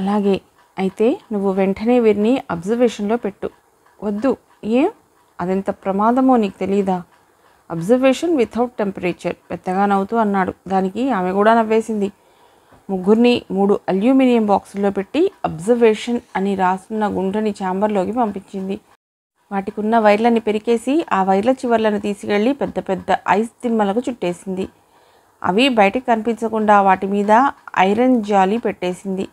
అలాగే అయితే నువ్వు వెంటనే వీరిని అబ్జర్వేషన్లో పెట్టు వద్దు ఏం అదెంత ప్రమాదమో నీకు తెలీదా అబ్జర్వేషన్ వితౌట్ టెంపరేచర్ పెద్దగా నవ్వుతూ అన్నాడు దానికి ఆమె కూడా నవ్వేసింది ముగ్గురిని మూడు అల్యూమినియం బాక్సుల్లో పెట్టి అబ్జర్వేషన్ అని రాసున్న గుండ్రని ఛాంబర్లోకి పంపించింది వాటికి ఉన్న వైర్లని పెరికేసి ఆ వైర్ల చివర్లను తీసుకెళ్ళి పెద్ద పెద్ద ఐస్ తిమ్మలకు చుట్టేసింది అవి బయటకు కనిపించకుండా వాటి మీద ఐరన్ జాలి పెట్టేసింది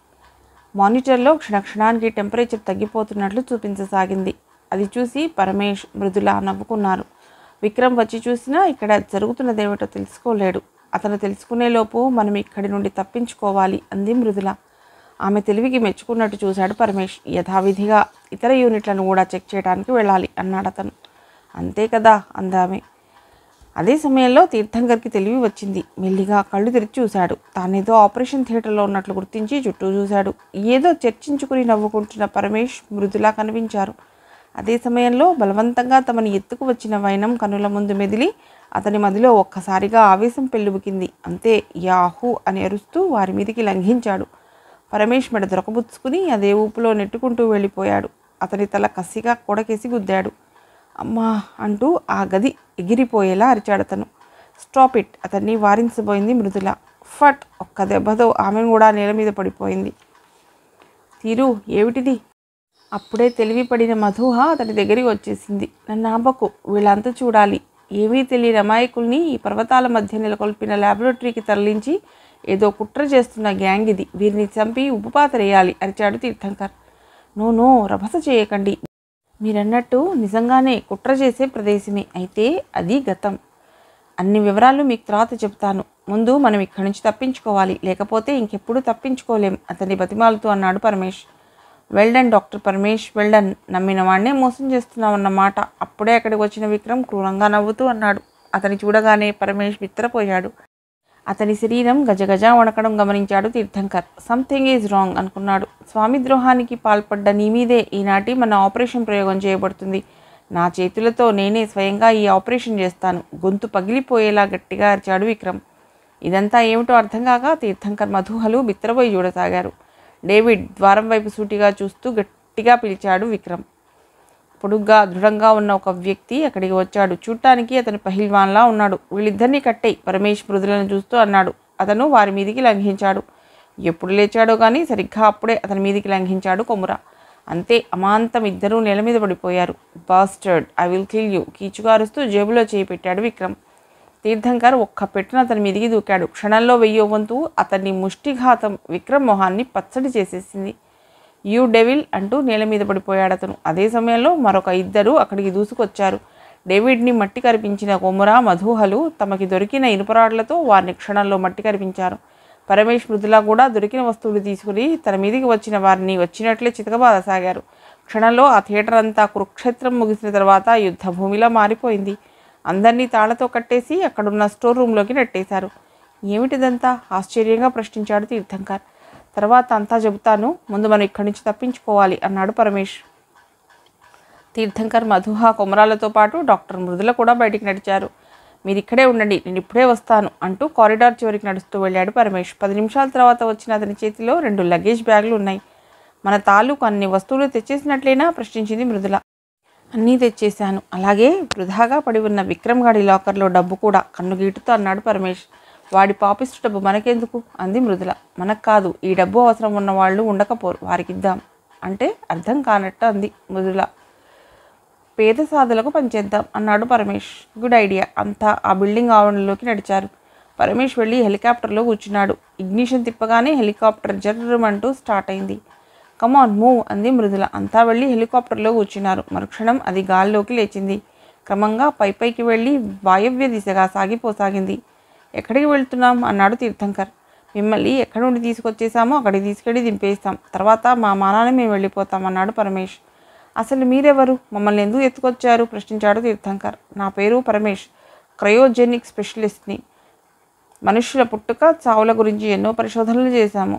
మానిటర్లో క్షణక్షణానికి టెంపరేచర్ తగ్గిపోతున్నట్లు చూపించసాగింది అది చూసి పరమేష్ మృదులా నవ్వుకున్నారు విక్రమ్ వచ్చి చూసినా ఇక్కడ జరుగుతున్నదేమిటో తెలుసుకోలేడు అతను తెలుసుకునేలోపు మనం ఇక్కడి నుండి తప్పించుకోవాలి అంది మృదుల ఆమె తెలివికి మెచ్చుకున్నట్టు చూశాడు పరమేష్ యథావిధిగా ఇతర యూనిట్లను కూడా చెక్ చేయడానికి వెళ్ళాలి అన్నాడు అతను అంతే కదా అందామె అదే సమయంలో తీర్థంకర్కి తెలివి వచ్చింది మెల్లిగా కళ్ళు తెరిచి చూశాడు తానేదో ఆపరేషన్ థియేటర్లో ఉన్నట్లు గుర్తించి చుట్టూ చూశాడు ఏదో చర్చించుకుని నవ్వుకుంటున్న పరమేష్ మృదులా కనిపించారు అదే సమయంలో బలవంతంగా తమని ఎత్తుకు వచ్చిన వైనం కనుల ముందు మెదిలి అతని మదిలో ఒక్కసారిగా ఆవేశం పెళ్ళుబుకింది అంతే యాహు అని అరుస్తూ వారి మీదికి లంఘించాడు పరమేష్ మెడ దొరకబుచ్చుకుని అదే ఊపులో నెట్టుకుంటూ వెళ్ళిపోయాడు అతని తల కసిగా కూడకేసి గుద్దాడు అమ్మా అంటూ ఆ గది ఎగిరిపోయేలా అరిచాడతను స్టాప్ ఇట్ అతన్ని వారించబోయింది మృదుల ఫట్ ఒక్క దెబ్బతో ఆమె కూడా నేల మీద పడిపోయింది తీరు ఏమిటిది అప్పుడే తెలివి పడిన మధుహ అతని దగ్గరికి వచ్చేసింది నన్ను ఆపకు వీళ్ళంతా చూడాలి ఏమీ తెలియని అమాయకుల్ని ఈ పర్వతాల మధ్య నెలకొల్పిన ల్యాబొరేటరీకి తరలించి ఏదో కుట్ర చేస్తున్న గ్యాంగ్ ఇది వీరిని చంపి వేయాలి అరిచాడు తీర్థంకర్ నో నో రభస చేయకండి మీరన్నట్టు నిజంగానే కుట్ర చేసే ప్రదేశమే అయితే అది గతం అన్ని వివరాలు మీకు తర్వాత చెబుతాను ముందు మనం ఇక్కడి నుంచి తప్పించుకోవాలి లేకపోతే ఇంకెప్పుడు తప్పించుకోలేం అతని బతిమాలుతూ అన్నాడు Paramesh well done doctor Paramesh well done నమ్మిన వాడినే మోసం చేస్తున్నామన్నమాట అప్పుడే అక్కడికి వచ్చిన విక్రమ్ క్రూరంగా నవ్వుతూ అన్నాడు అతని చూడగానే పరమేష్ మిత్రపోయాడు అతని శరీరం గజగజ వణకడం గమనించాడు తీర్థంకర్ సంథింగ్ ఈజ్ రాంగ్ అనుకున్నాడు స్వామి ద్రోహానికి పాల్పడ్డ నీ మీదే ఈనాటి మన ఆపరేషన్ ప్రయోగం చేయబడుతుంది నా చేతులతో నేనే స్వయంగా ఈ ఆపరేషన్ చేస్తాను గొంతు పగిలిపోయేలా గట్టిగా అరిచాడు విక్రమ్ ఇదంతా ఏమిటో అర్థం కాక తీర్థంకర్ మధుహలు బిత్తరబోయి చూడసాగారు డేవిడ్ ద్వారం వైపు సూటిగా చూస్తూ గట్టిగా పిలిచాడు విక్రమ్ పొడుగ్గా దృఢంగా ఉన్న ఒక వ్యక్తి అక్కడికి వచ్చాడు చూడటానికి అతను పహిల్వాన్లా ఉన్నాడు వీళ్ళిద్దరినీ కట్టే పరమేష్ మృదులను చూస్తూ అన్నాడు అతను వారి మీదికి లంఘించాడు ఎప్పుడు లేచాడో కానీ సరిగ్గా అప్పుడే అతని మీదికి లంఘించాడు కొముర అంతే అమాంతం ఇద్దరూ నేల మీద పడిపోయారు bastard I will kill you కీచుగారుస్తూ జేబులో చేయి పెట్టాడు విక్రమ్ తీర్థంకర్ ఒక్క పెట్టును అతని మీదికి దూకాడు క్షణంలో వెయ్యో వంతు అతన్ని ముష్టిఘాతం విక్రమ్ మొహాన్ని పచ్చడి చేసేసింది యూ డెవిల్ అంటూ నేల మీద పడిపోయాడు అతను అదే సమయంలో మరొక ఇద్దరు అక్కడికి దూసుకొచ్చారు డేవిడ్ని మట్టి కరిపించిన కొమురా మధుహలు తమకి దొరికిన ఇనుపరాడ్లతో వారిని క్షణంలో మట్టి కరిపించారు పరమేష్ మృదులా కూడా దొరికిన వస్తువులు తీసుకుని తన మీదికి వచ్చిన వారిని వచ్చినట్లే చితకబాదసాగారు క్షణంలో ఆ థియేటర్ అంతా కురుక్షేత్రం ముగిసిన తర్వాత యుద్ధభూమిలా మారిపోయింది అందరినీ తాళతో కట్టేసి అక్కడున్న స్టోర్ రూమ్లోకి నెట్టేశారు ఏమిటిదంతా ఆశ్చర్యంగా ప్రశ్నించాడు తీర్థంకర్ తర్వాత అంతా చెబుతాను ముందు మనం ఇక్కడి నుంచి తప్పించుకోవాలి అన్నాడు పరమేష్ తీర్థంకర్ మధుహ కుమరాలతో పాటు డాక్టర్ మృదుల కూడా బయటికి నడిచారు మీరు ఇక్కడే ఉండండి నేను ఇప్పుడే వస్తాను అంటూ కారిడార్ చివరికి నడుస్తూ వెళ్ళాడు పరమేష్ పది నిమిషాల తర్వాత వచ్చిన అతని చేతిలో రెండు లగేజ్ బ్యాగులు ఉన్నాయి మన తాలూకు అన్ని వస్తువులు తెచ్చేసినట్లేనా ప్రశ్నించింది మృదుల అన్నీ తెచ్చేశాను అలాగే వృధాగా పడి ఉన్న విక్రమ్ గాడి లాకర్లో డబ్బు కూడా కన్నుగీటుతో అన్నాడు పరమేష్ వాడి పాపిస్తు డబ్బు మనకెందుకు అంది మృదుల మనకు కాదు ఈ డబ్బు అవసరం ఉన్న వాళ్ళు ఉండకపోరు వారికిద్దాం అంటే అర్థం కానట్టు అంది మృదుల పేద సాధులకు పనిచేద్దాం అన్నాడు పరమేష్ గుడ్ ఐడియా అంతా ఆ బిల్డింగ్ ఆవరణలోకి నడిచారు పరమేష్ వెళ్ళి హెలికాప్టర్లో కూర్చున్నాడు ఇగ్నిషన్ తిప్పగానే హెలికాప్టర్ జర్రమంటూ స్టార్ట్ అయింది కమాన్ మూవ్ అంది మృదుల అంతా వెళ్ళి హెలికాప్టర్లో కూర్చున్నారు మరుక్షణం అది గాల్లోకి లేచింది క్రమంగా పై పైకి వెళ్ళి వాయవ్య దిశగా సాగిపోసాగింది ఎక్కడికి వెళ్తున్నాం అన్నాడు తీర్థంకర్ మిమ్మల్ని ఎక్కడ నుండి తీసుకొచ్చేసామో అక్కడికి తీసుకెళ్ళి దింపేస్తాం తర్వాత మా మానాన్ని మేము వెళ్ళిపోతాం అన్నాడు పరమేష్ అసలు మీరెవరు మమ్మల్ని ఎందుకు ఎత్తుకొచ్చారు ప్రశ్నించాడు తీర్థంకర్ నా పేరు పరమేష్ క్రయోజెనిక్ స్పెషలిస్ట్ని మనుషుల పుట్టుక చావుల గురించి ఎన్నో పరిశోధనలు చేశాము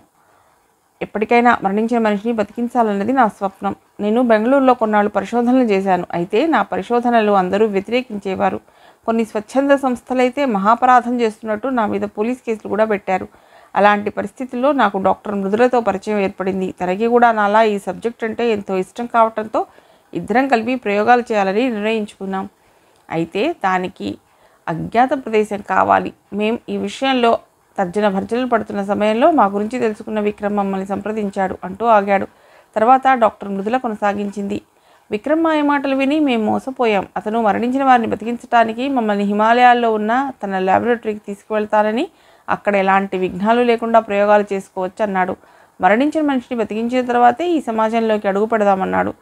ఎప్పటికైనా మరణించిన మనిషిని బతికించాలన్నది నా స్వప్నం నేను బెంగళూరులో కొన్నాళ్ళు పరిశోధనలు చేశాను అయితే నా పరిశోధనలు అందరూ వ్యతిరేకించేవారు కొన్ని స్వచ్ఛంద సంస్థలైతే మహాపరాధం చేస్తున్నట్టు నా మీద పోలీస్ కేసులు కూడా పెట్టారు అలాంటి పరిస్థితుల్లో నాకు డాక్టర్ మృదులతో పరిచయం ఏర్పడింది తనకి కూడా నాలా ఈ సబ్జెక్ట్ అంటే ఎంతో ఇష్టం కావటంతో ఇద్దరం కలిపి ప్రయోగాలు చేయాలని నిర్ణయించుకున్నాం అయితే దానికి అజ్ఞాత ప్రదేశం కావాలి మేం ఈ విషయంలో తర్జన భర్జనలు పడుతున్న సమయంలో మా గురించి తెలుసుకున్న విక్రమ్ మమ్మల్ని సంప్రదించాడు అంటూ ఆగాడు తర్వాత డాక్టర్ మృదుల కొనసాగించింది విక్రమ్ మాయ మాటలు విని మేము మోసపోయాం అతను మరణించిన వారిని బతికించడానికి మమ్మల్ని హిమాలయాల్లో ఉన్న తన ల్యాబొరేటరీకి తీసుకువెళ్తానని అక్కడ ఎలాంటి విఘ్నాలు లేకుండా ప్రయోగాలు చేసుకోవచ్చు అన్నాడు మరణించిన మనిషిని బతికించిన తర్వాతే ఈ సమాజంలోకి అడుగు పెడదామన్నాడు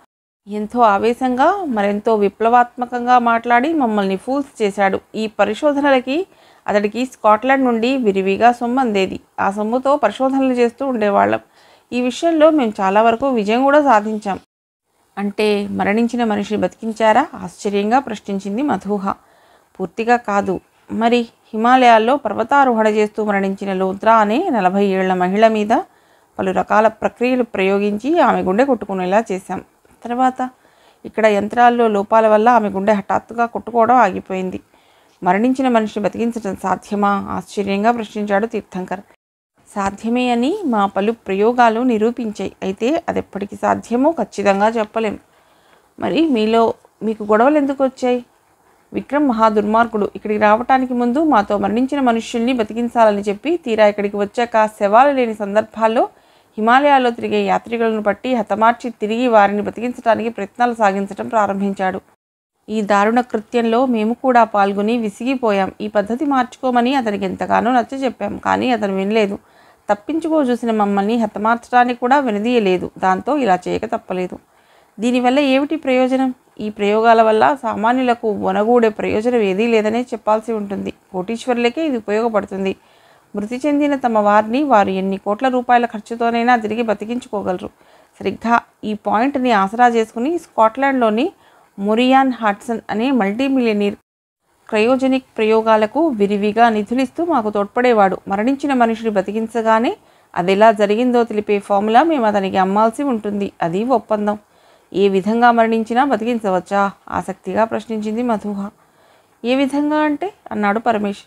ఎంతో ఆవేశంగా మరెంతో విప్లవాత్మకంగా మాట్లాడి మమ్మల్ని ఫూల్స్ చేశాడు ఈ పరిశోధనలకి అతడికి స్కాట్లాండ్ నుండి విరివిగా సొమ్ము అందేది ఆ సొమ్ముతో పరిశోధనలు చేస్తూ ఉండేవాళ్ళం ఈ విషయంలో మేము చాలా వరకు విజయం కూడా సాధించాం అంటే మరణించిన మనిషిని బతికించారా ఆశ్చర్యంగా ప్రశ్నించింది మధుహ పూర్తిగా కాదు మరి హిమాలయాల్లో పర్వతారోహణ చేస్తూ మరణించిన లోత్రా అనే నలభై ఏళ్ల మహిళ మీద పలు రకాల ప్రక్రియలు ప్రయోగించి ఆమె గుండె కొట్టుకునేలా చేశాం తర్వాత ఇక్కడ యంత్రాల్లో లోపాల వల్ల ఆమె గుండె హఠాత్తుగా కొట్టుకోవడం ఆగిపోయింది మరణించిన మనిషిని బతికించడం సాధ్యమా ఆశ్చర్యంగా ప్రశ్నించాడు తీర్థంకర్ సాధ్యమే అని మా పలు ప్రయోగాలు నిరూపించాయి అయితే అది ఎప్పటికీ సాధ్యమో ఖచ్చితంగా చెప్పలేం మరి మీలో మీకు గొడవలు ఎందుకు వచ్చాయి విక్రమ్ మహా ఇక్కడికి రావటానికి ముందు మాతో మరణించిన మనుష్యుల్ని బతికించాలని చెప్పి తీరా ఇక్కడికి వచ్చాక శవాలు లేని సందర్భాల్లో హిమాలయాల్లో తిరిగే యాత్రికులను పట్టి హతమార్చి తిరిగి వారిని బతికించడానికి ప్రయత్నాలు సాగించడం ప్రారంభించాడు ఈ దారుణ కృత్యంలో మేము కూడా పాల్గొని విసిగిపోయాం ఈ పద్ధతి మార్చుకోమని అతనికి ఎంతగానో నచ్చ చెప్పాం కానీ అతను వినలేదు తప్పించుకో చూసిన మమ్మల్ని హతమార్చడానికి కూడా వినదీయలేదు దాంతో ఇలా చేయక తప్పలేదు దీనివల్ల ఏమిటి ప్రయోజనం ఈ ప్రయోగాల వల్ల సామాన్యులకు వనగూడే ప్రయోజనం ఏదీ లేదనే చెప్పాల్సి ఉంటుంది కోటీశ్వరులకే ఇది ఉపయోగపడుతుంది మృతి చెందిన తమ వారిని వారు ఎన్ని కోట్ల రూపాయల ఖర్చుతోనైనా తిరిగి బతికించుకోగలరు సరిగ్గా ఈ పాయింట్ని ఆసరా చేసుకుని స్కాట్లాండ్లోని మొరియాన్ హాట్సన్ అనే మల్టీ క్రయోజెనిక్ ప్రయోగాలకు విరివిగా నిధులిస్తూ మాకు తోడ్పడేవాడు మరణించిన మనిషిని బతికించగానే అది ఎలా జరిగిందో తెలిపే ఫార్ములా మేము అతనికి అమ్మాల్సి ఉంటుంది అది ఒప్పందం ఏ విధంగా మరణించినా బతికించవచ్చా ఆసక్తిగా ప్రశ్నించింది మధుహ ఏ విధంగా అంటే అన్నాడు పరమేష్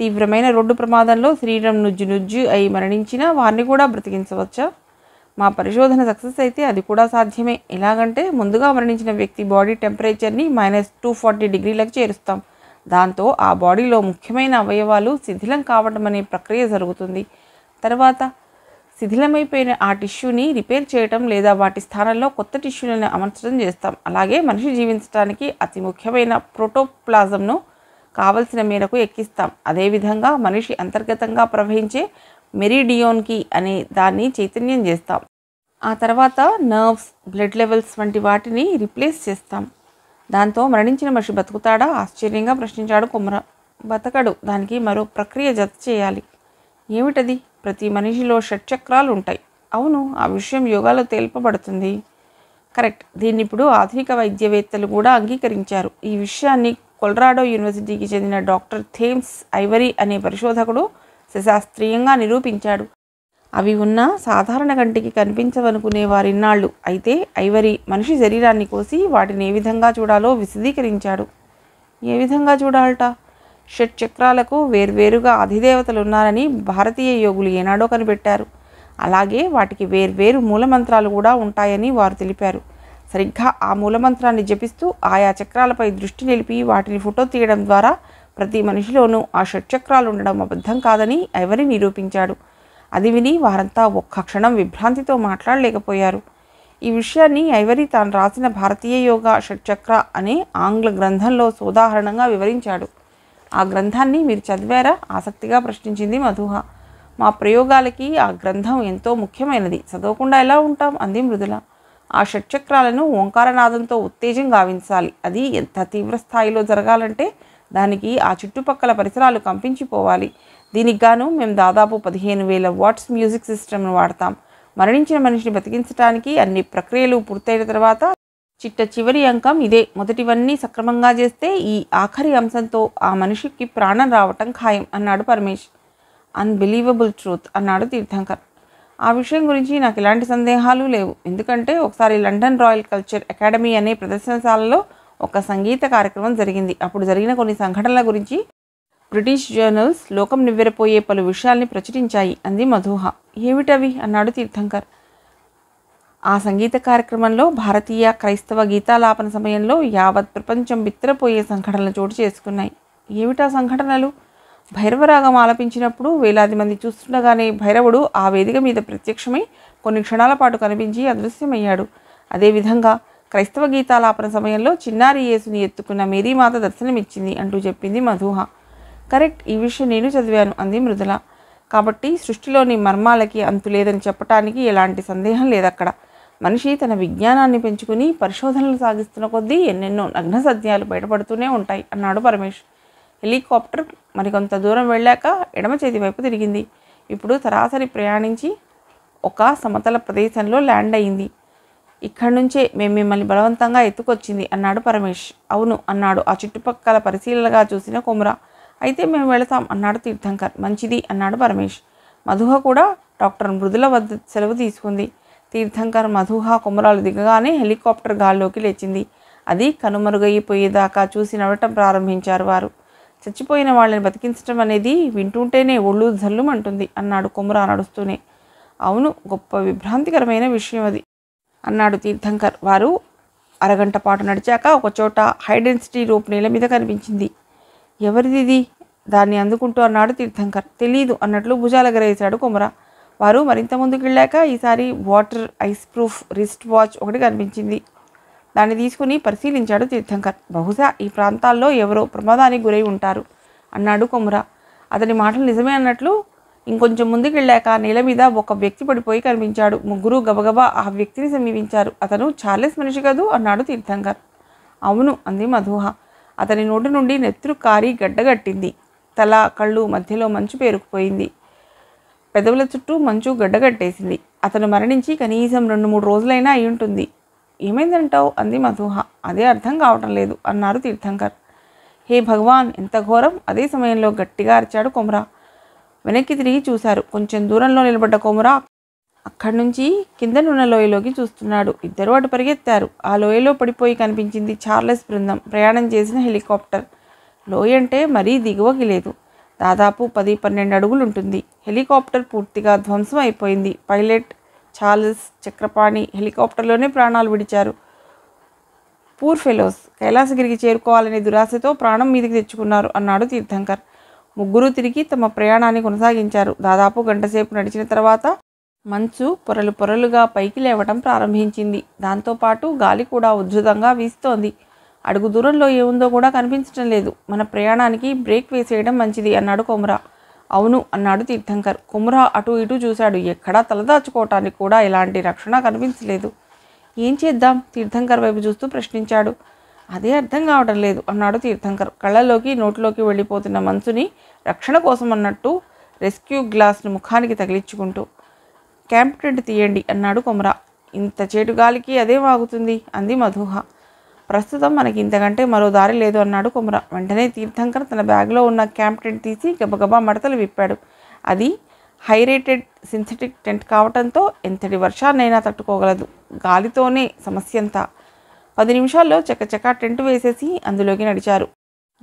తీవ్రమైన రోడ్డు ప్రమాదంలో శరీరం నుజ్జు నుజ్జు అయి మరణించినా వారిని కూడా బ్రతికించవచ్చా మా పరిశోధన సక్సెస్ అయితే అది కూడా సాధ్యమే ఎలాగంటే ముందుగా మరణించిన వ్యక్తి బాడీ టెంపరేచర్ని మైనస్ టూ ఫార్టీ డిగ్రీలకు చేరుస్తాం దాంతో ఆ బాడీలో ముఖ్యమైన అవయవాలు శిథిలం కావడం అనే ప్రక్రియ జరుగుతుంది తర్వాత శిథిలమైపోయిన ఆ టిష్యూని రిపేర్ చేయటం లేదా వాటి స్థానంలో కొత్త టిష్యూలను అమర్చడం చేస్తాం అలాగే మనిషి జీవించడానికి అతి ముఖ్యమైన ప్రోటోప్లాజంను కావలసిన మేరకు ఎక్కిస్తాం అదేవిధంగా మనిషి అంతర్గతంగా ప్రవహించే మెరిడియోన్కి అనే దాన్ని చైతన్యం చేస్తాం ఆ తర్వాత నర్వ్స్ బ్లడ్ లెవెల్స్ వంటి వాటిని రిప్లేస్ చేస్తాం దాంతో మరణించిన మనిషి బతుకుతాడా ఆశ్చర్యంగా ప్రశ్నించాడు కుమర బతకడు దానికి మరో ప్రక్రియ జత చేయాలి ఏమిటది ప్రతి మనిషిలో షట్చక్రాలు ఉంటాయి అవును ఆ విషయం యోగాలో తేల్పబడుతుంది కరెక్ట్ దీన్ని ఇప్పుడు ఆధునిక వైద్యవేత్తలు కూడా అంగీకరించారు ఈ విషయాన్ని కొలరాడో యూనివర్సిటీకి చెందిన డాక్టర్ థేమ్స్ ఐవరీ అనే పరిశోధకుడు సశాస్త్రీయంగా నిరూపించాడు అవి ఉన్న సాధారణ కంటికి కనిపించవనుకునే వారిన్నాళ్ళు అయితే ఐవరి మనిషి శరీరాన్ని కోసి వాటిని ఏ విధంగా చూడాలో విశదీకరించాడు ఏ విధంగా చూడాలట షట్ చక్రాలకు వేర్వేరుగా అధిదేవతలు ఉన్నారని భారతీయ యోగులు ఏనాడో కనిపెట్టారు అలాగే వాటికి వేర్వేరు మూలమంత్రాలు కూడా ఉంటాయని వారు తెలిపారు సరిగ్గా ఆ మూలమంత్రాన్ని జపిస్తూ ఆయా చక్రాలపై దృష్టి నిలిపి వాటిని ఫోటో తీయడం ద్వారా ప్రతి మనిషిలోనూ ఆ షట్చక్రాలు ఉండడం అబద్ధం కాదని ఎవరి నిరూపించాడు అది విని వారంతా ఒక్క క్షణం విభ్రాంతితో మాట్లాడలేకపోయారు ఈ విషయాన్ని ఐవరి తాను రాసిన భారతీయ యోగ షట్చక్ర అనే ఆంగ్ల గ్రంథంలో సోదాహరణంగా వివరించాడు ఆ గ్రంథాన్ని మీరు చదివారా ఆసక్తిగా ప్రశ్నించింది మధుహ మా ప్రయోగాలకి ఆ గ్రంథం ఎంతో ముఖ్యమైనది చదవకుండా ఎలా ఉంటాం అంది మృదుల ఆ షట్చక్రాలను ఓంకారనాదంతో ఉత్తేజం గావించాలి అది ఎంత తీవ్ర స్థాయిలో జరగాలంటే దానికి ఆ చుట్టుపక్కల పరిసరాలు కంపించిపోవాలి దీనికి గాను మేము దాదాపు పదిహేను వేల వాట్స్ మ్యూజిక్ సిస్టమ్ను వాడతాం మరణించిన మనిషిని బతికించడానికి అన్ని ప్రక్రియలు పూర్తయిన తర్వాత చిట్ట చివరి అంకం ఇదే మొదటివన్నీ సక్రమంగా చేస్తే ఈ ఆఖరి అంశంతో ఆ మనిషికి ప్రాణం రావటం ఖాయం అన్నాడు పరమేష్ అన్బిలీవబుల్ ట్రూత్ అన్నాడు తీర్థంకర్ ఆ విషయం గురించి నాకు ఎలాంటి సందేహాలు లేవు ఎందుకంటే ఒకసారి లండన్ రాయల్ కల్చర్ అకాడమీ అనే ప్రదర్శనశాలలో ఒక సంగీత కార్యక్రమం జరిగింది అప్పుడు జరిగిన కొన్ని సంఘటనల గురించి బ్రిటిష్ జర్నల్స్ లోకం నివ్వెరపోయే పలు విషయాల్ని ప్రచురించాయి అంది మధుహ ఏమిటవి అన్నాడు తీర్థంకర్ ఆ సంగీత కార్యక్రమంలో భారతీయ క్రైస్తవ గీతాలాపన సమయంలో యావత్ ప్రపంచం బిత్తరపోయే సంఘటనలు చోటు చేసుకున్నాయి ఏమిటా సంఘటనలు భైరవరాగం ఆలపించినప్పుడు వేలాది మంది చూస్తుండగానే భైరవుడు ఆ వేదిక మీద ప్రత్యక్షమై కొన్ని క్షణాల పాటు కనిపించి అదృశ్యమయ్యాడు అదేవిధంగా క్రైస్తవ గీతాలాపన సమయంలో చిన్నారి యేసుని ఎత్తుకున్న మేరీమాత దర్శనమిచ్చింది అంటూ చెప్పింది మధుహ కరెక్ట్ ఈ విషయం నేను చదివాను అంది మృదుల కాబట్టి సృష్టిలోని మర్మాలకి అంతు లేదని చెప్పటానికి ఎలాంటి సందేహం లేదక్కడ మనిషి తన విజ్ఞానాన్ని పెంచుకుని పరిశోధనలు సాగిస్తున్న కొద్దీ ఎన్నెన్నో నగ్న సత్యాలు బయటపడుతూనే ఉంటాయి అన్నాడు పరమేష్ హెలికాప్టర్ మరికొంత దూరం వెళ్ళాక ఎడమ చేతి వైపు తిరిగింది ఇప్పుడు సరాసరి ప్రయాణించి ఒక సమతల ప్రదేశంలో ల్యాండ్ అయింది ఇక్కడి నుంచే మేము మిమ్మల్ని బలవంతంగా ఎత్తుకొచ్చింది అన్నాడు పరమేష్ అవును అన్నాడు ఆ చుట్టుపక్కల పరిశీలనగా చూసిన కుమరా అయితే మేము వెళతాం అన్నాడు తీర్థంకర్ మంచిది అన్నాడు పరమేష్ మధుహ కూడా డాక్టర్ మృదుల వద్ద సెలవు తీసుకుంది తీర్థంకర్ మధుహ కుమరాలు దిగగానే హెలికాప్టర్ గాల్లోకి లేచింది అది కనుమరుగైపోయేదాకా చూసి నవ్వటం ప్రారంభించారు వారు చచ్చిపోయిన వాళ్ళని బతికించడం అనేది వింటుంటేనే ఒళ్ళు జల్లుమంటుంది అన్నాడు కుమరా నడుస్తూనే అవును గొప్ప విభ్రాంతికరమైన విషయం అది అన్నాడు తీర్థంకర్ వారు అరగంట పాటు నడిచాక ఒకచోట హైడెన్సిటీ రూప్ నేల మీద కనిపించింది ఎవరిదిది దాన్ని అందుకుంటూ అన్నాడు తీర్థంకర్ తెలీదు అన్నట్లు భుజాల గరేశాడు కుమర వారు మరింత ముందుకెళ్ళాక ఈసారి water ice proof wrist watch ఒకటి కనిపించింది దాన్ని తీసుకుని పరిశీలించాడు తీర్థంకర్ బహుశా ఈ ప్రాంతాల్లో ఎవరో ప్రమాదానికి గురై ఉంటారు అన్నాడు కుమర అతని మాటలు నిజమే అన్నట్లు ఇంకొంచెం ముందుకెళ్ళాక నేల మీద ఒక వ్యక్తి పడిపోయి కనిపించాడు ముగ్గురు గబగబా ఆ వ్యక్తిని సమీపించారు అతను చార్లెస్ మనిషి కదూ అన్నాడు తీర్థంకర్ అవును అంది మధుహ అతని నోటి నుండి నెత్తురు కారి గడ్డగట్టింది తల కళ్ళు మధ్యలో మంచు పేరుకుపోయింది పెదవుల చుట్టూ మంచు గడ్డగట్టేసింది అతను మరణించి కనీసం రెండు మూడు రోజులైనా అయి ఉంటుంది ఏమైందంటావు అంది మధుహ అదే అర్థం కావటం లేదు అన్నారు తీర్థంకర్ హే భగవాన్ ఎంత ఘోరం అదే సమయంలో గట్టిగా అరిచాడు కొమరా వెనక్కి తిరిగి చూశారు కొంచెం దూరంలో నిలబడ్డ కొమరా అక్కడి నుంచి కిందనున్న లోయలోకి చూస్తున్నాడు ఇద్దరు అటు పరిగెత్తారు ఆ లోయలో పడిపోయి కనిపించింది చార్లెస్ బృందం ప్రయాణం చేసిన హెలికాప్టర్ లోయ అంటే మరీ దిగువకి లేదు దాదాపు పది పన్నెండు అడుగులు ఉంటుంది హెలికాప్టర్ పూర్తిగా ధ్వంసం అయిపోయింది పైలట్ చార్లెస్ చక్రపాణి హెలికాప్టర్లోనే ప్రాణాలు విడిచారు పూర్ ఫెలోస్ కైలాసగిరికి చేరుకోవాలనే దురాశతో ప్రాణం మీదకి తెచ్చుకున్నారు అన్నాడు తీర్థంకర్ ముగ్గురు తిరిగి తమ ప్రయాణాన్ని కొనసాగించారు దాదాపు గంటసేపు నడిచిన తర్వాత మంచు పొరలు పొరలుగా పైకి లేవటం ప్రారంభించింది దాంతోపాటు గాలి కూడా ఉధృతంగా వీస్తోంది అడుగు దూరంలో ఏముందో కూడా కనిపించడం లేదు మన ప్రయాణానికి బ్రేక్ వేసేయడం మంచిది అన్నాడు కొమరా అవును అన్నాడు తీర్థంకర్ కుమరా అటు ఇటు చూశాడు ఎక్కడా తలదాచుకోవటానికి కూడా ఎలాంటి రక్షణ కనిపించలేదు ఏం చేద్దాం తీర్థంకర్ వైపు చూస్తూ ప్రశ్నించాడు అదే అర్థం కావడం లేదు అన్నాడు తీర్థంకర్ కళ్ళలోకి నోట్లోకి వెళ్ళిపోతున్న మంచుని రక్షణ కోసం అన్నట్టు రెస్క్యూ గ్లాస్ను ముఖానికి తగిలించుకుంటూ క్యాంప్ టెంట్ తీయండి అన్నాడు కొమరా ఇంత చేటు గాలికి అదే వాగుతుంది అంది మధుహ ప్రస్తుతం మనకి ఇంతకంటే మరో దారి లేదు అన్నాడు కొమర వెంటనే తీర్థంకర్ తన బ్యాగ్లో ఉన్న క్యాంప్ టెంట్ తీసి గబగబా మడతలు విప్పాడు అది హైరేటెడ్ సింథటిక్ టెంట్ కావడంతో ఎంతటి వర్షాన్నైనా తట్టుకోగలదు గాలితోనే సమస్య అంతా పది నిమిషాల్లో చకచకా టెంట్ వేసేసి అందులోకి నడిచారు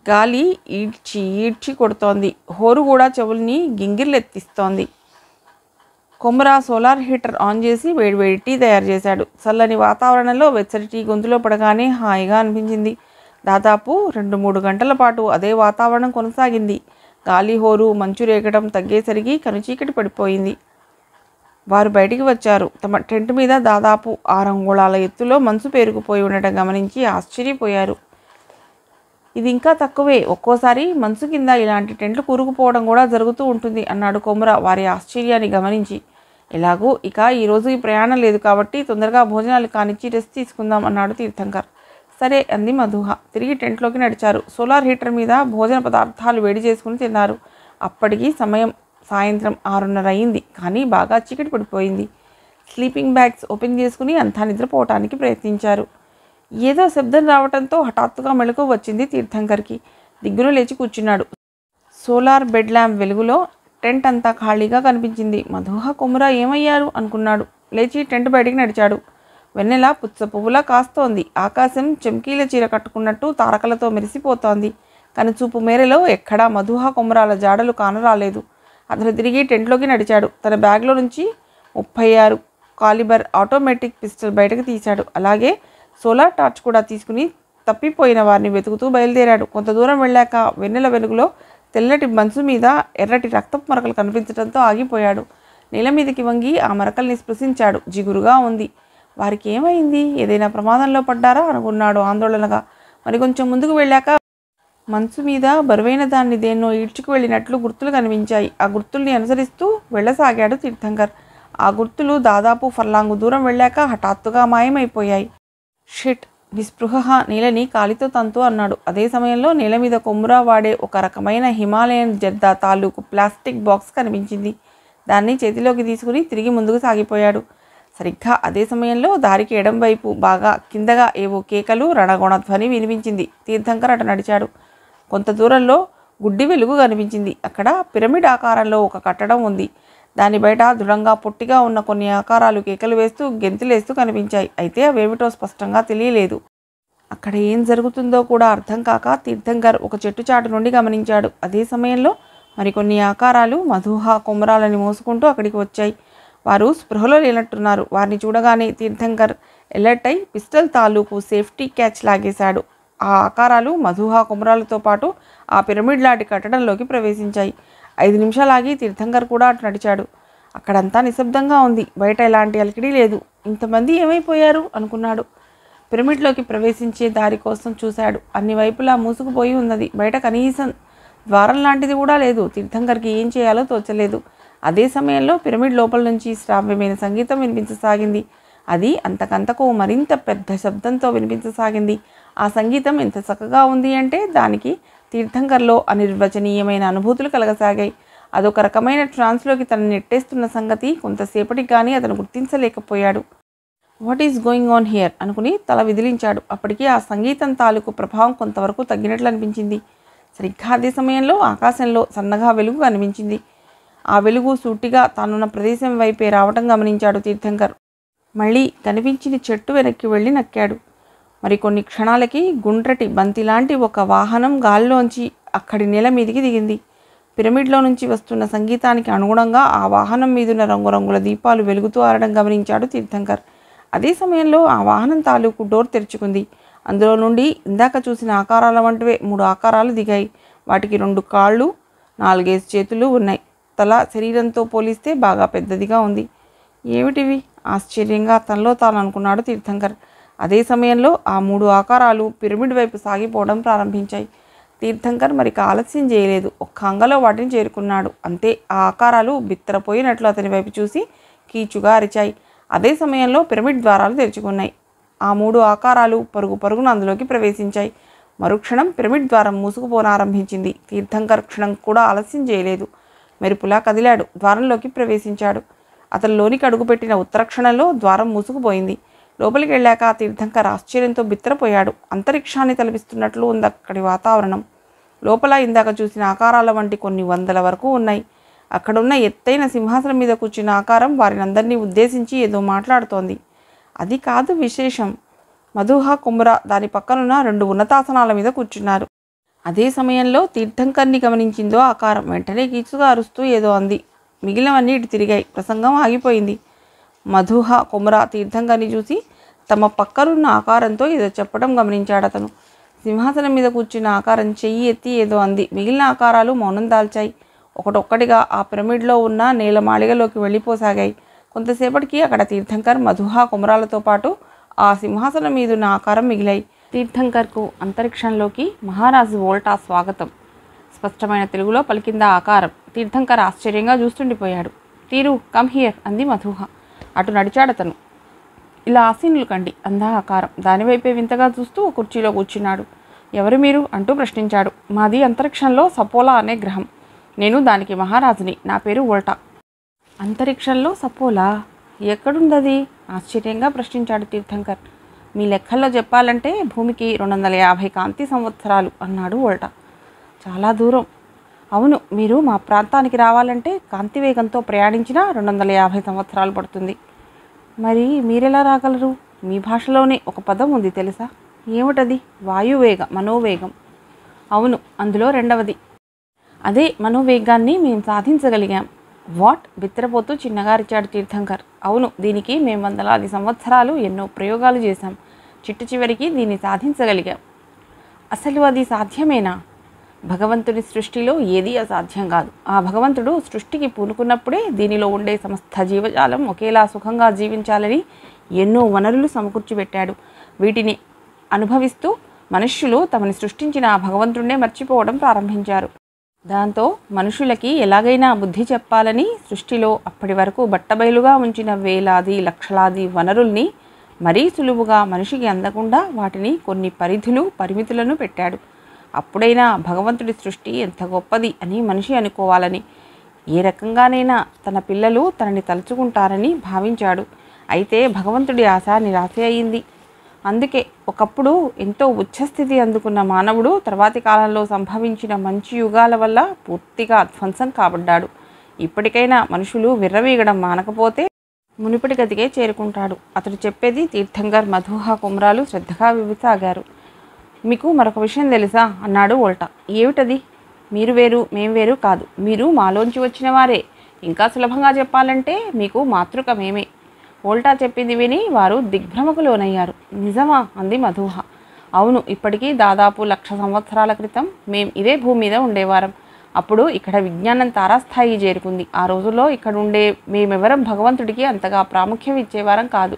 గాలి ఈడ్చి ఈడ్చి కొడుతోంది హోరు కూడా చెవుల్ని గింగిర్లెత్తిస్తోంది కొమరా సోలార్ హీటర్ ఆన్ చేసి వేడివేడి టీ తయారు చేశాడు చల్లని వాతావరణంలో వెచ్చటి టీ గొంతులో పడగానే హాయిగా అనిపించింది దాదాపు రెండు మూడు గంటల పాటు అదే వాతావరణం కొనసాగింది గాలి హోరు మంచు రేగడం తగ్గేసరికి కనుచీకటి పడిపోయింది వారు బయటికి వచ్చారు తమ టెంట్ మీద దాదాపు ఆరంగుళాల ఎత్తులో మంచు పేరుకుపోయి ఉండటం గమనించి ఆశ్చర్యపోయారు ఇది ఇంకా తక్కువే ఒక్కోసారి మంచు కింద ఇలాంటి టెంట్లు కూరుకుపోవడం కూడా జరుగుతూ ఉంటుంది అన్నాడు కొమర వారి ఆశ్చర్యాన్ని గమనించి ఎలాగూ ఇక ఈరోజు ఈ ప్రయాణం లేదు కాబట్టి తొందరగా భోజనాలు కానిచ్చి రెస్ట్ తీసుకుందాం అన్నాడు తీర్థంకర్ సరే అంది మధుహ తిరిగి టెంట్లోకి నడిచారు సోలార్ హీటర్ మీద భోజన పదార్థాలు వేడి చేసుకుని తిన్నారు అప్పటికి సమయం సాయంత్రం ఆరున్నర అయింది కానీ బాగా చీకటి పడిపోయింది స్లీపింగ్ బ్యాగ్స్ ఓపెన్ చేసుకుని అంతా నిద్రపోవటానికి ప్రయత్నించారు ఏదో శబ్దం రావడంతో హఠాత్తుగా మెళకు వచ్చింది తీర్థంకర్కి దిగ్గున లేచి కూర్చున్నాడు సోలార్ బెడ్ ల్యాంప్ వెలుగులో టెంట్ అంతా ఖాళీగా కనిపించింది మధుహ కుమురా ఏమయ్యారు అనుకున్నాడు లేచి టెంట్ బయటికి నడిచాడు వెన్నెల పుచ్చ పువ్వులా కాస్తోంది ఆకాశం చెంకీల చీర కట్టుకున్నట్టు తారకలతో మెరిసిపోతోంది కనుచూపు మేరలో ఎక్కడా మధుహ కుమరాల జాడలు కానరాలేదు అతను తిరిగి టెంట్లోకి నడిచాడు తన బ్యాగ్లో నుంచి ముప్పై ఆరు కాలిబర్ ఆటోమేటిక్ పిస్టల్ బయటకు తీశాడు అలాగే సోలార్ టార్చ్ కూడా తీసుకుని తప్పిపోయిన వారిని వెతుకుతూ బయలుదేరాడు కొంత దూరం వెళ్ళాక వెన్నెల వెలుగులో తెల్లటి మంచు మీద ఎర్రటి రక్తపు మరకలు కనిపించడంతో ఆగిపోయాడు నేల మీదకి వంగి ఆ మరకల్ని స్పృశించాడు జిగురుగా ఉంది వారికి ఏమైంది ఏదైనా ప్రమాదంలో పడ్డారా అనుకున్నాడు ఆందోళనగా మరి కొంచెం ముందుకు వెళ్ళాక మంచు మీద బరువైన దాన్ని దేన్నో ఈడ్చుకు వెళ్ళినట్లు గుర్తులు కనిపించాయి ఆ గుర్తుల్ని అనుసరిస్తూ వెళ్ళసాగాడు తీర్థంకర్ ఆ గుర్తులు దాదాపు ఫర్లాంగు దూరం వెళ్ళాక హఠాత్తుగా మాయమైపోయాయి షిట్ విస్పృహ నీలని కాలితో తంతు అన్నాడు అదే సమయంలో నేల మీద కొమ్మురా వాడే ఒక రకమైన హిమాలయన్ జద్దా తాలూకు ప్లాస్టిక్ బాక్స్ కనిపించింది దాన్ని చేతిలోకి తీసుకుని తిరిగి ముందుకు సాగిపోయాడు సరిగ్గా అదే సమయంలో దారికి ఎడం వైపు బాగా కిందగా ఏవో కేకలు రణగొణ ధ్వని వినిపించింది తీర్థంకర్ అటు నడిచాడు కొంత దూరంలో గుడ్డి వెలుగు కనిపించింది అక్కడ పిరమిడ్ ఆకారంలో ఒక కట్టడం ఉంది దాని బయట దృఢంగా పొట్టిగా ఉన్న కొన్ని ఆకారాలు కేకలు వేస్తూ గెంతులేస్తూ కనిపించాయి అయితే అవేమిటో స్పష్టంగా తెలియలేదు అక్కడ ఏం జరుగుతుందో కూడా అర్థం కాక తీర్థంకర్ ఒక చెట్టు చాటు నుండి గమనించాడు అదే సమయంలో మరికొన్ని ఆకారాలు మధుహ కుమరాలని మోసుకుంటూ అక్కడికి వచ్చాయి వారు స్పృహలో లేనట్టున్నారు వారిని చూడగానే తీర్థంకర్ ఎలర్ట్ అయి పిస్టల్ తాలూకు సేఫ్టీ క్యాచ్ లాగేశాడు ఆ ఆకారాలు మధుహా కుమరాలతో పాటు ఆ పిరమిడ్ లాంటి కట్టడంలోకి ప్రవేశించాయి ఐదు నిమిషాలాగి తీర్థంకర్ కూడా అటు నడిచాడు అక్కడంతా నిశ్శబ్దంగా ఉంది బయట ఎలాంటి అలకిడి లేదు ఇంతమంది ఏమైపోయారు అనుకున్నాడు పిరమిడ్లోకి ప్రవేశించే దారి కోసం చూశాడు అన్ని వైపులా మూసుకుపోయి ఉన్నది బయట కనీసం ద్వారం లాంటిది కూడా లేదు తీర్థంకర్కి ఏం చేయాలో తోచలేదు అదే సమయంలో పిరమిడ్ లోపల నుంచి శ్రావ్యమైన సంగీతం వినిపించసాగింది అది అంతకంతకు మరింత పెద్ద శబ్దంతో వినిపించసాగింది ఆ సంగీతం ఎంత చక్కగా ఉంది అంటే దానికి తీర్థంకర్లో అనిర్వచనీయమైన అనుభూతులు కలగసాగాయి అదొక రకమైన ట్రాన్స్లోకి తనని నెట్టేస్తున్న సంగతి కొంతసేపటికి కానీ అతను గుర్తించలేకపోయాడు what is going on here అనుకుని తల విదిలించాడు అప్పటికీ ఆ సంగీతం తాలూకు ప్రభావం కొంతవరకు తగ్గినట్లు అనిపించింది సరిగ్గా అదే సమయంలో ఆకాశంలో సన్నగా వెలుగు కనిపించింది ఆ వెలుగు సూటిగా తానున్న ప్రదేశం వైపే రావటం గమనించాడు తీర్థంకర్ మళ్ళీ కనిపించిన చెట్టు వెనక్కి వెళ్ళి నక్కాడు మరి కొన్ని క్షణాలకి గుండ్రటి బంతి లాంటి ఒక వాహనం గాల్లోంచి అక్కడి నేల మీదికి దిగింది పిరమిడ్లో నుంచి వస్తున్న సంగీతానికి అనుగుణంగా ఆ వాహనం మీదున్న రంగురంగుల దీపాలు వెలుగుతూ ఆరడం గమనించాడు తీర్థంకర్ అదే సమయంలో ఆ వాహనం తాలూకు డోర్ తెరుచుకుంది అందులో నుండి ఇందాక చూసిన ఆకారాల వంటివే మూడు ఆకారాలు దిగాయి వాటికి రెండు కాళ్ళు నాలుగేసి చేతులు ఉన్నాయి తల శరీరంతో పోలిస్తే బాగా పెద్దదిగా ఉంది ఏమిటివి ఆశ్చర్యంగా తనలో తాను అనుకున్నాడు తీర్థంకర్ అదే సమయంలో ఆ మూడు ఆకారాలు పిరమిడ్ వైపు సాగిపోవడం ప్రారంభించాయి తీర్థంకర్ మరి ఆలస్యం చేయలేదు ఒక్క అంగలో వాటిని చేరుకున్నాడు అంతే ఆ ఆకారాలు బిత్తరపోయినట్లు అతని వైపు చూసి కీచుగా అరిచాయి అదే సమయంలో పిరమిడ్ ద్వారాలు తెరుచుకున్నాయి ఆ మూడు ఆకారాలు పరుగు పరుగున అందులోకి ప్రవేశించాయి మరుక్షణం పిరమిడ్ ద్వారం మూసుకుపోనారంభించింది తీర్థంకర్ క్షణం కూడా ఆలస్యం చేయలేదు మెరుపులా కదిలాడు ద్వారంలోకి ప్రవేశించాడు అతనిలోనికి అడుగుపెట్టిన ఉత్తరక్షణంలో ద్వారం మూసుకుపోయింది లోపలికి వెళ్ళాక ఆ తీర్థంకర్ ఆశ్చర్యంతో బిత్తరపోయాడు అంతరిక్షాన్ని తలపిస్తున్నట్లు ఉంది అక్కడి వాతావరణం లోపల ఇందాక చూసిన ఆకారాల వంటి కొన్ని వందల వరకు ఉన్నాయి అక్కడున్న ఎత్తైన సింహాసనం మీద కూర్చున్న ఆకారం అందరినీ ఉద్దేశించి ఏదో మాట్లాడుతోంది అది కాదు విశేషం మధుహ కుమ్ర దాని పక్కనున్న రెండు ఉన్నతాసనాల మీద కూర్చున్నారు అదే సమయంలో తీర్థంకర్ని గమనించిందో ఆకారం వెంటనే గీచుగా అరుస్తూ ఏదో అంది మిగిలినవన్నీ ఇటు తిరిగాయి ప్రసంగం ఆగిపోయింది మధుహ కుమ్ర తీర్థంకర్ని చూసి తమ పక్కనున్న ఆకారంతో ఏదో చెప్పడం గమనించాడు అతను సింహాసనం మీద కూర్చున్న ఆకారం చెయ్యి ఎత్తి ఏదో అంది మిగిలిన ఆకారాలు మౌనం దాల్చాయి ఒకటొక్కటిగా ఆ పిరమిడ్లో ఉన్న నేలమాళిగలోకి వెళ్ళిపోసాగాయి కొంతసేపటికి అక్కడ తీర్థంకర్ మధుహా కుమరాలతో పాటు ఆ సింహాసనం మీదున్న ఆకారం మిగిలాయి తీర్థంకర్కు అంతరిక్షంలోకి మహారాజు వోల్టా స్వాగతం స్పష్టమైన తెలుగులో పలికింద ఆకారం తీర్థంకర్ ఆశ్చర్యంగా చూస్తుండిపోయాడు తీరు కమ్ హియర్ అంది మధుహ అటు నడిచాడతను ఇలా ఆసీనులు కండి ఆకారం దానివైపే వింతగా చూస్తూ కుర్చీలో కూర్చున్నాడు ఎవరు మీరు అంటూ ప్రశ్నించాడు మాది అంతరిక్షంలో సపోలా అనే గ్రహం నేను దానికి మహారాజుని నా పేరు ఓల్టా అంతరిక్షంలో సపోలా ఎక్కడుందది ఆశ్చర్యంగా ప్రశ్నించాడు తీర్థంకర్ మీ లెక్కల్లో చెప్పాలంటే భూమికి రెండు వందల యాభై కాంతి సంవత్సరాలు అన్నాడు ఓల్టా చాలా దూరం అవును మీరు మా ప్రాంతానికి రావాలంటే కాంతి వేగంతో ప్రయాణించిన రెండు వందల యాభై సంవత్సరాలు పడుతుంది మరి మీరెలా రాగలరు మీ భాషలోనే ఒక పదం ఉంది తెలుసా ఏమిటది వాయువేగ మనోవేగం అవును అందులో రెండవది అదే మనోవేగాన్ని మేము సాధించగలిగాం వాట్ బిత్తరపోతూ చిన్నగారిచాడు తీర్థంకర్ అవును దీనికి మేము వందలాది సంవత్సరాలు ఎన్నో ప్రయోగాలు చేశాం చిట్టు చివరికి దీన్ని సాధించగలిగాం అసలు అది సాధ్యమేనా భగవంతుని సృష్టిలో ఏదీ అసాధ్యం కాదు ఆ భగవంతుడు సృష్టికి పూనుకున్నప్పుడే దీనిలో ఉండే సమస్త జీవజాలం ఒకేలా సుఖంగా జీవించాలని ఎన్నో వనరులు సమకూర్చి పెట్టాడు వీటిని అనుభవిస్తూ మనుష్యులు తమని సృష్టించిన ఆ భగవంతుడినే మర్చిపోవడం ప్రారంభించారు దాంతో మనుషులకి ఎలాగైనా బుద్ధి చెప్పాలని సృష్టిలో అప్పటి వరకు బట్టబయలుగా ఉంచిన వేలాది లక్షలాది వనరుల్ని మరీ సులువుగా మనిషికి అందకుండా వాటిని కొన్ని పరిధులు పరిమితులను పెట్టాడు అప్పుడైనా భగవంతుడి సృష్టి ఎంత గొప్పది అని మనిషి అనుకోవాలని ఏ రకంగానైనా తన పిల్లలు తనని తలుచుకుంటారని భావించాడు అయితే భగవంతుడి ఆశ నిరాశ అయింది అందుకే ఒకప్పుడు ఎంతో ఉచ్చస్థితి అందుకున్న మానవుడు తర్వాతి కాలంలో సంభవించిన మంచి యుగాల వల్ల పూర్తిగా ధ్వంసం కాబడ్డాడు ఇప్పటికైనా మనుషులు విర్రవీగడం మానకపోతే మునిపటి గదికే చేరుకుంటాడు అతడు చెప్పేది తీర్థంగర్ మధుహ కుమ్రాలు శ్రద్ధగా వివిసాగారు మీకు మరొక విషయం తెలుసా అన్నాడు ఓల్టా ఏమిటది మీరు వేరు మేం వేరు కాదు మీరు మాలోంచి వచ్చిన వారే ఇంకా సులభంగా చెప్పాలంటే మీకు మాతృక మేమే ఓల్టా చెప్పింది విని వారు దిగ్భ్రమకు లోనయ్యారు నిజమా అంది మధుహ అవును ఇప్పటికీ దాదాపు లక్ష సంవత్సరాల క్రితం మేం ఇదే భూమి మీద ఉండేవారం అప్పుడు ఇక్కడ విజ్ఞానం తారాస్థాయి చేరుకుంది ఆ రోజుల్లో ఇక్కడ ఉండే మేమెవరం భగవంతుడికి అంతగా ప్రాముఖ్యం ఇచ్చేవారం కాదు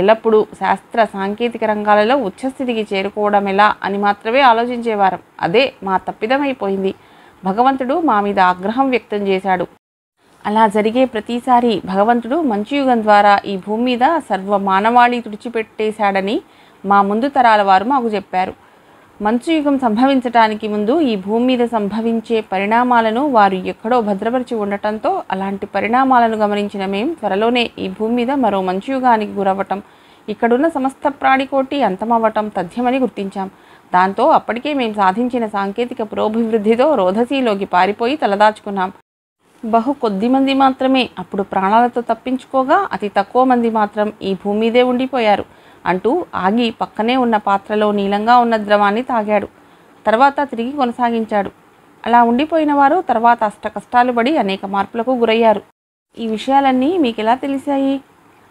ఎల్లప్పుడూ శాస్త్ర సాంకేతిక రంగాలలో ఉచ్చస్థితికి చేరుకోవడం ఎలా అని మాత్రమే ఆలోచించేవారం అదే మా తప్పిదమైపోయింది భగవంతుడు మా మీద ఆగ్రహం వ్యక్తం చేశాడు అలా జరిగే ప్రతిసారి భగవంతుడు మంచియుగం ద్వారా ఈ భూమి మీద సర్వ మానవాళి తుడిచిపెట్టేశాడని మా ముందు తరాల వారు మాకు చెప్పారు మంచు యుగం సంభవించటానికి ముందు ఈ భూమి మీద సంభవించే పరిణామాలను వారు ఎక్కడో భద్రపరిచి ఉండటంతో అలాంటి పరిణామాలను గమనించిన మేం త్వరలోనే ఈ భూమి మీద మరో మంచు యుగానికి గురవ్వటం ఇక్కడున్న సమస్త ప్రాణికోటి అంతమవ్వటం తథ్యమని గుర్తించాం దాంతో అప్పటికే మేము సాధించిన సాంకేతిక పురోభివృద్ధితో రోధసీలోకి పారిపోయి తలదాచుకున్నాం బహు కొద్ది మంది మాత్రమే అప్పుడు ప్రాణాలతో తప్పించుకోగా అతి తక్కువ మంది మాత్రం ఈ భూమి మీదే ఉండిపోయారు అంటూ ఆగి పక్కనే ఉన్న పాత్రలో నీలంగా ఉన్న ద్రవాన్ని తాగాడు తర్వాత తిరిగి కొనసాగించాడు అలా ఉండిపోయిన వారు తర్వాత అష్టకష్టాలు పడి అనేక మార్పులకు గురయ్యారు ఈ విషయాలన్నీ మీకు ఎలా తెలిసాయి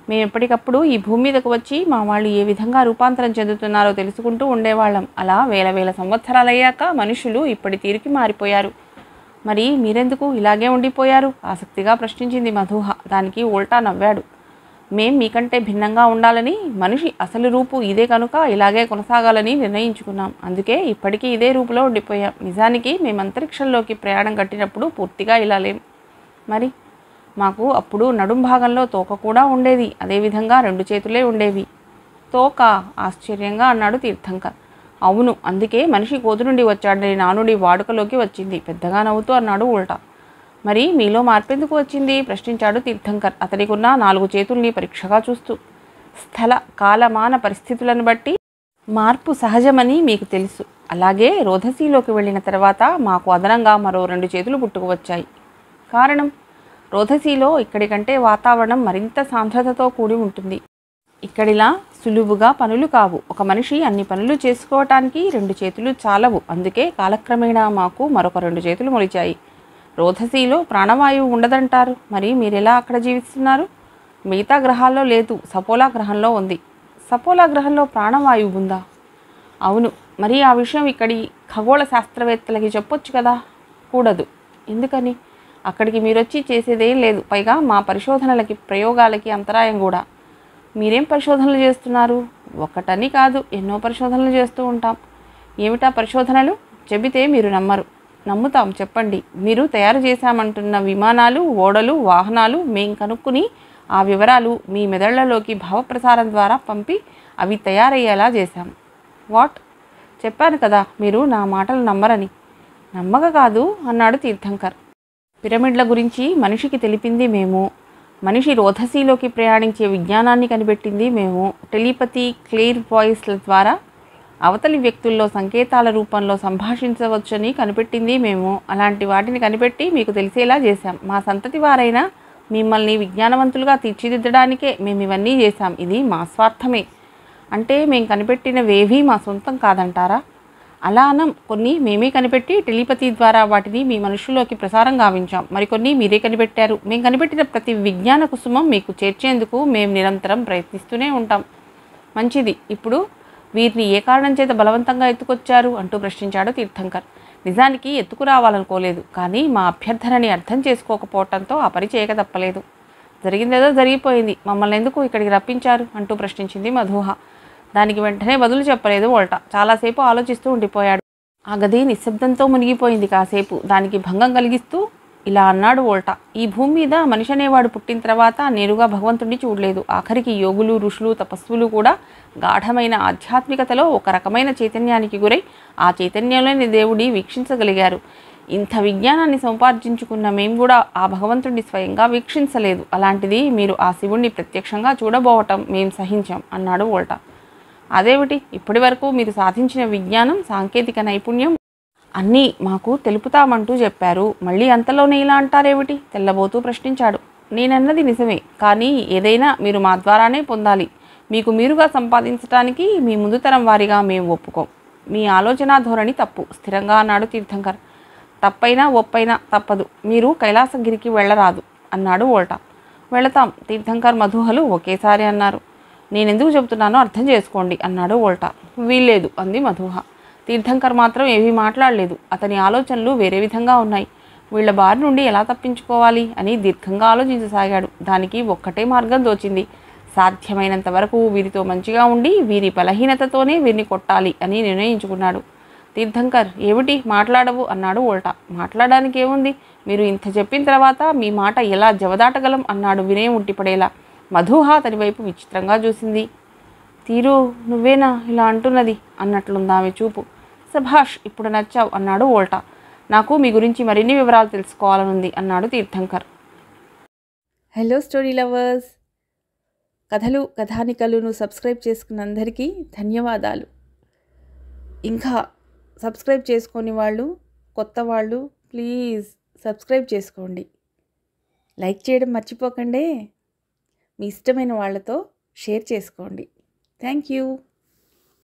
మేము ఎప్పటికప్పుడు ఈ భూమి మీదకు వచ్చి మా వాళ్ళు ఏ విధంగా రూపాంతరం చెందుతున్నారో తెలుసుకుంటూ ఉండేవాళ్ళం అలా వేల వేల సంవత్సరాలయ్యాక మనుషులు ఇప్పటి తీరుకి మారిపోయారు మరి మీరెందుకు ఇలాగే ఉండిపోయారు ఆసక్తిగా ప్రశ్నించింది మధుహ దానికి ఓల్టా నవ్వాడు మేం మీకంటే భిన్నంగా ఉండాలని మనిషి అసలు రూపు ఇదే కనుక ఇలాగే కొనసాగాలని నిర్ణయించుకున్నాం అందుకే ఇప్పటికీ ఇదే రూపులో ఉండిపోయాం నిజానికి మేము అంతరిక్షంలోకి ప్రయాణం కట్టినప్పుడు పూర్తిగా ఇలా లేం మరి మాకు అప్పుడు నడుం భాగంలో తోక కూడా ఉండేది అదేవిధంగా రెండు చేతులే ఉండేవి తోక ఆశ్చర్యంగా అన్నాడు తీర్థంకర్ అవును అందుకే మనిషి కోతు నుండి వచ్చాడని నానుడి వాడుకలోకి వచ్చింది పెద్దగా నవ్వుతూ అన్నాడు ఉల్టా మరి మీలో మార్పెందుకు వచ్చింది ప్రశ్నించాడు తీర్థంకర్ అతనికున్న నాలుగు చేతుల్ని పరీక్షగా చూస్తూ స్థల కాలమాన పరిస్థితులను బట్టి మార్పు సహజమని మీకు తెలుసు అలాగే రోధసీలోకి వెళ్ళిన తర్వాత మాకు అదనంగా మరో రెండు చేతులు పుట్టుకు వచ్చాయి కారణం రోధసీలో ఇక్కడి కంటే వాతావరణం మరింత సాంద్రతతో కూడి ఉంటుంది ఇక్కడిలా సులువుగా పనులు కావు ఒక మనిషి అన్ని పనులు చేసుకోవటానికి రెండు చేతులు చాలవు అందుకే కాలక్రమేణా మాకు మరొక రెండు చేతులు మొలిచాయి రోధసీలో ప్రాణవాయువు ఉండదంటారు మరి మీరు ఎలా అక్కడ జీవిస్తున్నారు మిగతా గ్రహాల్లో లేదు సపోలా గ్రహంలో ఉంది సపోలా గ్రహంలో ప్రాణవాయువు ఉందా అవును మరి ఆ విషయం ఇక్కడి ఖగోళ శాస్త్రవేత్తలకి చెప్పొచ్చు కదా కూడదు ఎందుకని అక్కడికి మీరొచ్చి చేసేదేం లేదు పైగా మా పరిశోధనలకి ప్రయోగాలకి అంతరాయం కూడా మీరేం పరిశోధనలు చేస్తున్నారు ఒక్కటని కాదు ఎన్నో పరిశోధనలు చేస్తూ ఉంటాం ఏమిటా పరిశోధనలు చెబితే మీరు నమ్మరు నమ్ముతాం చెప్పండి మీరు తయారు చేశామంటున్న విమానాలు ఓడలు వాహనాలు మేం కనుక్కుని ఆ వివరాలు మీ మెదళ్లలోకి భావప్రసారం ద్వారా పంపి అవి తయారయ్యేలా చేశాం వాట్ చెప్పాను కదా మీరు నా మాటలు నమ్మరని నమ్మక కాదు అన్నాడు తీర్థంకర్ పిరమిడ్ల గురించి మనిషికి తెలిపింది మేము మనిషి రోధసీలోకి ప్రయాణించే విజ్ఞానాన్ని కనిపెట్టింది మేము టెలిపతి క్లియర్ వాయిస్ల ద్వారా అవతలి వ్యక్తుల్లో సంకేతాల రూపంలో సంభాషించవచ్చని కనిపెట్టింది మేము అలాంటి వాటిని కనిపెట్టి మీకు తెలిసేలా చేశాం మా సంతతి వారైనా మిమ్మల్ని విజ్ఞానవంతులుగా తీర్చిదిద్దడానికే మేము ఇవన్నీ చేశాం ఇది మా స్వార్థమే అంటే మేము కనిపెట్టిన వేవీ మా సొంతం కాదంటారా అలా అనం కొన్ని మేమే కనిపెట్టి టెలిపతి ద్వారా వాటిని మీ మనుషుల్లోకి ప్రసారం గావించాం మరికొన్ని మీరే కనిపెట్టారు మేము కనిపెట్టిన ప్రతి విజ్ఞాన కుసుమం మీకు చేర్చేందుకు మేము నిరంతరం ప్రయత్నిస్తూనే ఉంటాం మంచిది ఇప్పుడు వీరిని ఏ కారణం చేత బలవంతంగా ఎత్తుకొచ్చారు అంటూ ప్రశ్నించాడు తీర్థంకర్ నిజానికి ఎత్తుకురావాలనుకోలేదు కానీ మా అభ్యర్థనని అర్థం చేసుకోకపోవటంతో ఆ పని చేయక తప్పలేదు జరిగిందేదో జరిగిపోయింది మమ్మల్ని ఎందుకు ఇక్కడికి రప్పించారు అంటూ ప్రశ్నించింది మధుహ దానికి వెంటనే బదులు చెప్పలేదు ఓల్ట చాలాసేపు ఆలోచిస్తూ ఉండిపోయాడు ఆ గది నిశ్శబ్దంతో మునిగిపోయింది కాసేపు దానికి భంగం కలిగిస్తూ ఇలా అన్నాడు ఓల్ట ఈ భూమి మీద మనిషి అనేవాడు పుట్టిన తర్వాత నేరుగా భగవంతుడిని చూడలేదు ఆఖరికి యోగులు ఋషులు తపస్సులు కూడా గాఢమైన ఆధ్యాత్మికతలో ఒక రకమైన చైతన్యానికి గురై ఆ చైతన్యంలోని దేవుడి వీక్షించగలిగారు ఇంత విజ్ఞానాన్ని సంపార్జించుకున్న మేము కూడా ఆ భగవంతుడిని స్వయంగా వీక్షించలేదు అలాంటిది మీరు ఆ శివుణ్ణి ప్రత్యక్షంగా చూడబోవటం మేము సహించాం అన్నాడు ఓల్టా అదేమిటి ఇప్పటి వరకు మీరు సాధించిన విజ్ఞానం సాంకేతిక నైపుణ్యం అన్నీ మాకు తెలుపుతామంటూ చెప్పారు మళ్ళీ అంతలోనే ఇలా అంటారేమిటి తెల్లబోతూ ప్రశ్నించాడు నేనన్నది నిజమే కానీ ఏదైనా మీరు మా ద్వారానే పొందాలి మీకు మీరుగా సంపాదించడానికి మీ ముందు తరం వారిగా మేము ఒప్పుకోం మీ ఆలోచన ధోరణి తప్పు స్థిరంగా అన్నాడు తీర్థంకర్ తప్పైనా ఒప్పైనా తప్పదు మీరు కైలాసగిరికి వెళ్ళరాదు అన్నాడు ఓల్టా వెళతాం తీర్థంకర్ మధుహలు ఒకేసారి అన్నారు నేనెందుకు చెబుతున్నానో అర్థం చేసుకోండి అన్నాడు ఓల్టా వీల్లేదు అంది మధుహ తీర్థంకర్ మాత్రం ఏమీ మాట్లాడలేదు అతని ఆలోచనలు వేరే విధంగా ఉన్నాయి వీళ్ల బారి నుండి ఎలా తప్పించుకోవాలి అని దీర్ఘంగా ఆలోచించసాగాడు దానికి ఒక్కటే మార్గం దోచింది సాధ్యమైనంత వరకు వీరితో మంచిగా ఉండి వీరి బలహీనతతోనే వీరిని కొట్టాలి అని నిర్ణయించుకున్నాడు తీర్థంకర్ ఏమిటి మాట్లాడవు అన్నాడు ఓల్టా మాట్లాడడానికి ఏముంది మీరు ఇంత చెప్పిన తర్వాత మీ మాట ఎలా జవదాటగలం అన్నాడు వినయం ఉట్టిపడేలా మధుహ అతని వైపు విచిత్రంగా చూసింది తీరు నువ్వేనా ఇలా అంటున్నది అన్నట్లుంది ఆమె చూపు సభాష్ ఇప్పుడు నచ్చావు అన్నాడు ఓల్టా నాకు మీ గురించి మరిన్ని వివరాలు తెలుసుకోవాలనుంది అన్నాడు తీర్థంకర్ హలో స్టోరీ లవర్స్ కథలు కథానికలను సబ్స్క్రైబ్ చేసుకున్నందరికీ ధన్యవాదాలు ఇంకా సబ్స్క్రైబ్ చేసుకోని వాళ్ళు కొత్త వాళ్ళు ప్లీజ్ సబ్స్క్రైబ్ చేసుకోండి లైక్ చేయడం మర్చిపోకండి మీ ఇష్టమైన వాళ్ళతో షేర్ చేసుకోండి థ్యాంక్ యూ